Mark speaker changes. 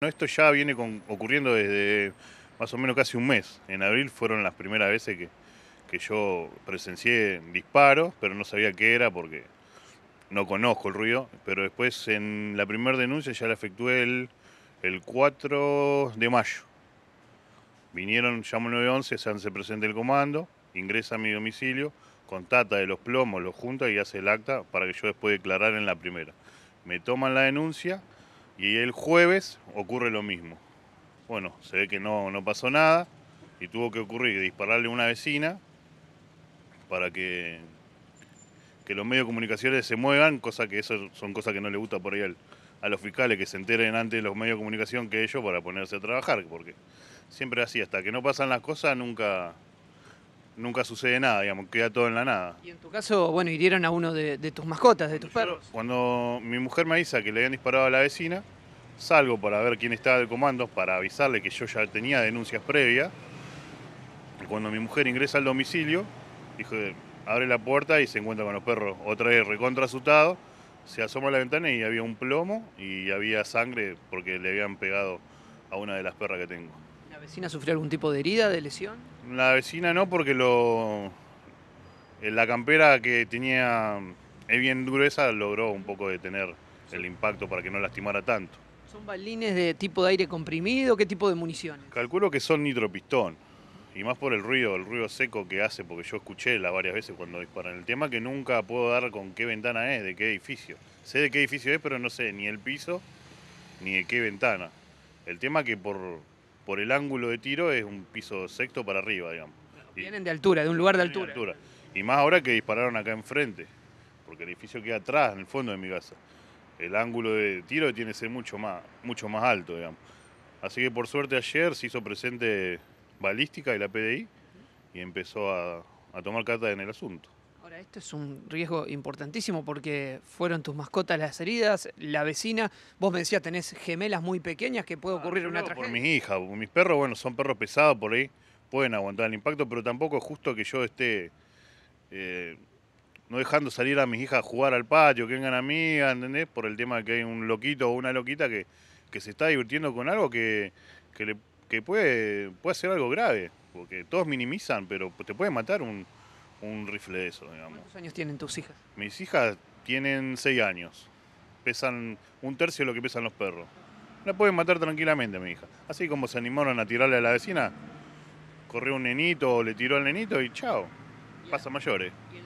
Speaker 1: Esto ya viene ocurriendo desde más o menos casi un mes. En abril fueron las primeras veces que, yo presencié disparos, pero no sabía qué era porque no conozco el ruido. Pero después en la primera denuncia ya la efectué el, 4 de mayo. Vinieron, llamo 911, se hace presente el comando, ingresa a mi domicilio, contata de los plomos, los junta y hace el acta para que yo después declarar en la primera. Me toman la denuncia y el jueves ocurre lo mismo. Bueno, se ve que no, no pasó nada y tuvo que ocurrir dispararle a una vecina para que, que los medios de comunicaciones se muevan, cosa que eso son cosas que no le gusta por ahí a los fiscales que se enteren antes de los medios de comunicación que ellos para ponerse a trabajar, porque siempre así, hasta que no pasan las cosas nunca, nunca sucede nada, digamos, queda todo en la nada. Y
Speaker 2: en tu caso, bueno, hirieron a uno de, tus mascotas, de tus perros.
Speaker 1: cuando mi mujer me avisa que le habían disparado a la vecina, salgo para ver quién estaba de comando, para avisarle que yo ya tenía denuncias previas. Cuando mi mujer ingresa al domicilio, dijo, abre la puerta y se encuentra con los perros. Otra vez recontra asustado, se asoma a la ventana y había un plomo y había sangre porque le habían pegado a una de las perras que tengo.
Speaker 2: ¿La vecina sufrió algún tipo de herida, de lesión?
Speaker 1: La vecina no, porque lo eh, la campera que tenía es eh, bien gruesa logró un poco detener el impacto para que no lastimara tanto.
Speaker 2: ¿Son balines de tipo de aire comprimido? ¿Qué tipo de municiones?
Speaker 1: Calculo que son nitropistón. Y más por el ruido, el ruido seco que hace, porque yo escuché la varias veces cuando disparan el tema, que nunca puedo dar con qué ventana es, de qué edificio. Sé de qué edificio es, pero no sé ni el piso ni de qué ventana. El tema que por por el ángulo de tiro es un piso sexto para arriba, digamos. Vienen
Speaker 2: de altura, de un lugar de altura.
Speaker 1: Y más ahora que dispararon acá enfrente, porque el edificio queda atrás, en el fondo de mi casa. El ángulo de tiro tiene que ser mucho más, mucho más alto, digamos. Así que por suerte ayer se hizo presente balística y la PDI y empezó a, a tomar carta en el asunto.
Speaker 2: Ahora, esto es un riesgo importantísimo porque fueron tus mascotas las heridas, la vecina, vos me decías tenés gemelas muy pequeñas que
Speaker 1: puede ah, ocurrir una tragedia. Por mis hijas, mis perros, bueno, son perros pesados por ahí, pueden aguantar el impacto, pero tampoco es justo que yo esté eh, no dejando salir a mis hijas a jugar al patio, que vengan a mí, ¿entendés? Por el tema de que hay un loquito o una loquita que, que se está divirtiendo con algo que, le, puede, puede ser algo grave, porque todos minimizan, pero te puede matar un un rifle de eso, digamos. ¿Cuántos años tienen tus hijas? Mis hijas tienen seis años. Pesan un tercio de lo que pesan los perros. La pueden matar tranquilamente, mi hija. Así como se animaron a tirarle a la vecina, corrió un nenito le tiró al nenito y chao. Pasa mayores.